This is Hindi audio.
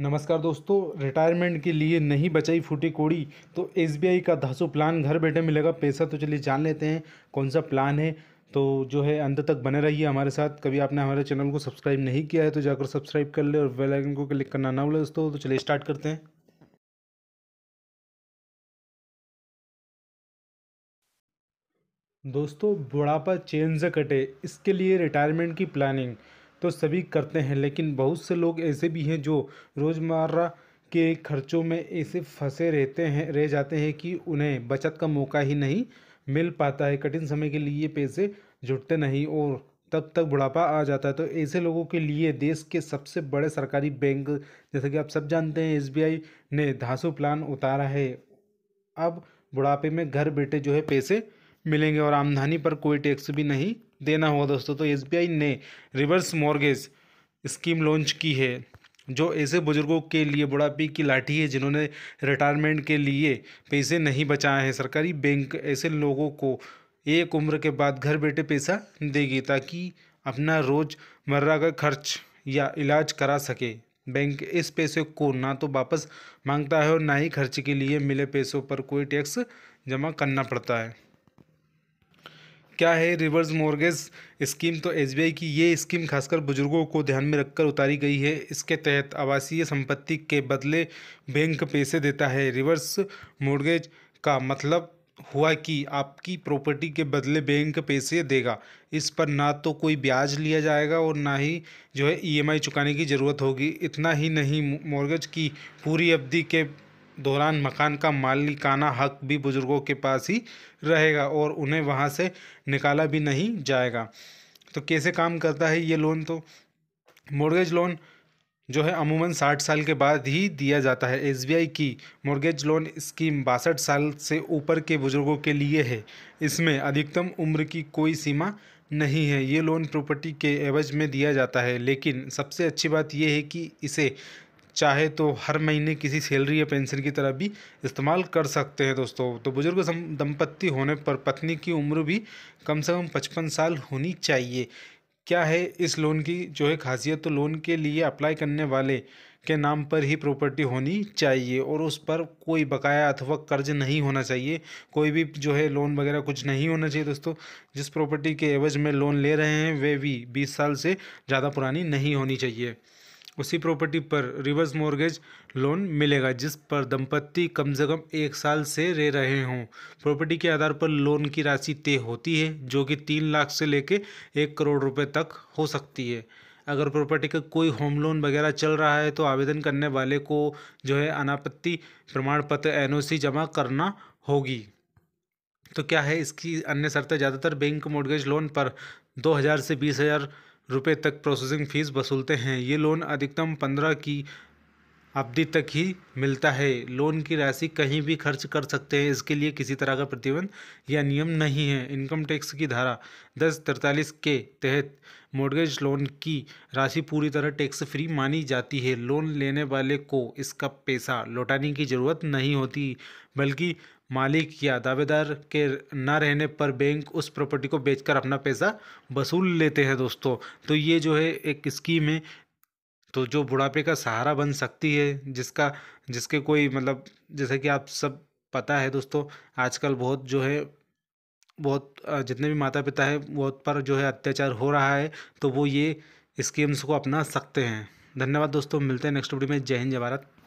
नमस्कार दोस्तों रिटायरमेंट के लिए नहीं बचाई फूटी कोड़ी तो एसबीआई का धासु प्लान घर बैठे मिलेगा पैसा तो चलिए जान लेते हैं कौन सा प्लान है तो जो है अंत तक बने रहिए हमारे साथ कभी आपने हमारे चैनल को सब्सक्राइब नहीं किया है तो जाकर सब्सक्राइब कर ले और बेल आइकन को क्लिक करना ना भूले दोस्तों तो चलिए स्टार्ट करते हैं दोस्तों बुढ़ापा चेंज कटे इसके लिए रिटायरमेंट की प्लानिंग तो सभी करते हैं लेकिन बहुत से लोग ऐसे भी हैं जो रोज़मर्रा के खर्चों में ऐसे फंसे रहते हैं रह जाते हैं कि उन्हें बचत का मौका ही नहीं मिल पाता है कठिन समय के लिए पैसे जुटते नहीं और तब तक बुढ़ापा आ जाता है तो ऐसे लोगों के लिए देश के सबसे बड़े सरकारी बैंक जैसे कि आप सब जानते हैं एसबीआई ने धासु प्लान उतारा है अब बुढ़ापे में घर बैठे जो है पैसे मिलेंगे और आमदनी पर कोई टैक्स भी नहीं देना होगा दोस्तों तो एस ने रिवर्स मॉर्गेज स्कीम लॉन्च की है जो ऐसे बुजुर्गों के लिए बुढ़ापे की लाठी है जिन्होंने रिटायरमेंट के लिए पैसे नहीं बचाए हैं सरकारी बैंक ऐसे लोगों को एक उम्र के बाद घर बैठे पैसा देगी ताकि अपना रोज़मर्रा का खर्च या इलाज करा सके बैंक इस पैसे को ना तो वापस मांगता है और ना ही खर्च के लिए मिले पैसों पर कोई टैक्स जमा करना पड़ता है क्या है रिवर्स मॉर्गेज स्कीम तो एस की ये स्कीम खासकर बुजुर्गों को ध्यान में रखकर उतारी गई है इसके तहत आवासीय संपत्ति के बदले बैंक पैसे देता है रिवर्स मॉर्गेज का मतलब हुआ कि आपकी प्रॉपर्टी के बदले बैंक पैसे देगा इस पर ना तो कोई ब्याज लिया जाएगा और ना ही जो है ईएमआई चुकाने की ज़रूरत होगी इतना ही नहीं मॉर्गेज की पूरी अवधि के दौरान मकान का मालिकाना हक भी बुज़ुर्गों के पास ही रहेगा और उन्हें वहाँ से निकाला भी नहीं जाएगा तो कैसे काम करता है ये लोन तो मॉर्गेज लोन जो है अमूमन साठ साल के बाद ही दिया जाता है एसबीआई की मॉर्गेज लोन स्कीम बासठ साल से ऊपर के बुज़ुर्गों के लिए है इसमें अधिकतम उम्र की कोई सीमा नहीं है ये लोन प्रॉपर्टी के एवज में दिया जाता है लेकिन सबसे अच्छी बात यह है कि इसे चाहे तो हर महीने किसी सैलरी या पेंशन की तरह भी इस्तेमाल कर सकते हैं दोस्तों तो बुजुर्ग दंपत्ति होने पर पत्नी की उम्र भी कम से कम पचपन साल होनी चाहिए क्या है इस लोन की जो है खासियत तो लोन के लिए अप्लाई करने वाले के नाम पर ही प्रॉपर्टी होनी चाहिए और उस पर कोई बकाया अथवा कर्ज नहीं होना चाहिए कोई भी जो है लोन वगैरह कुछ नहीं होना चाहिए दोस्तों जिस प्रॉपर्टी के एवज में लोन ले रहे हैं वे भी बीस साल से ज़्यादा पुरानी नहीं होनी चाहिए उसी प्रॉपर्टी पर रिवर्स मॉर्गेज लोन मिलेगा जिस पर दंपत्ति कम से कम एक साल से रह रहे हों प्रॉपर्टी के आधार पर लोन की राशि तय होती है जो कि तीन लाख से लेकर एक करोड़ रुपए तक हो सकती है अगर प्रॉपर्टी का कोई होम लोन वगैरह चल रहा है तो आवेदन करने वाले को जो है अनापत्ति प्रमाण पत्र एन जमा करना होगी तो क्या है इसकी अन्य शर्तें ज़्यादातर बैंक मोर्गेज लोन पर दो हज़ार से बीस हज़ार रुपए तक प्रोसेसिंग फीस वसूलते हैं ये लोन अधिकतम पंद्रह की अवधि तक ही मिलता है लोन की राशि कहीं भी खर्च कर सकते हैं इसके लिए किसी तरह का प्रतिबंध या नियम नहीं है इनकम टैक्स की धारा दस तरतालीस के तहत मोर्गेज लोन की राशि पूरी तरह टैक्स फ्री मानी जाती है लोन लेने वाले को इसका पैसा लौटाने की ज़रूरत नहीं होती बल्कि मालिक या दावेदार के ना रहने पर बैंक उस प्रॉपर्टी को बेचकर अपना पैसा वसूल लेते हैं दोस्तों तो ये जो है एक स्कीम है तो जो बुढ़ापे का सहारा बन सकती है जिसका जिसके कोई मतलब जैसे कि आप सब पता है दोस्तों आजकल बहुत जो है बहुत जितने भी माता पिता है बहुत पर जो है अत्याचार हो रहा है तो वो ये स्कीम्स को अपना सकते हैं धन्यवाद दोस्तों मिलते हैं नेक्स्ट वीडियो में जय हिंद जय भारत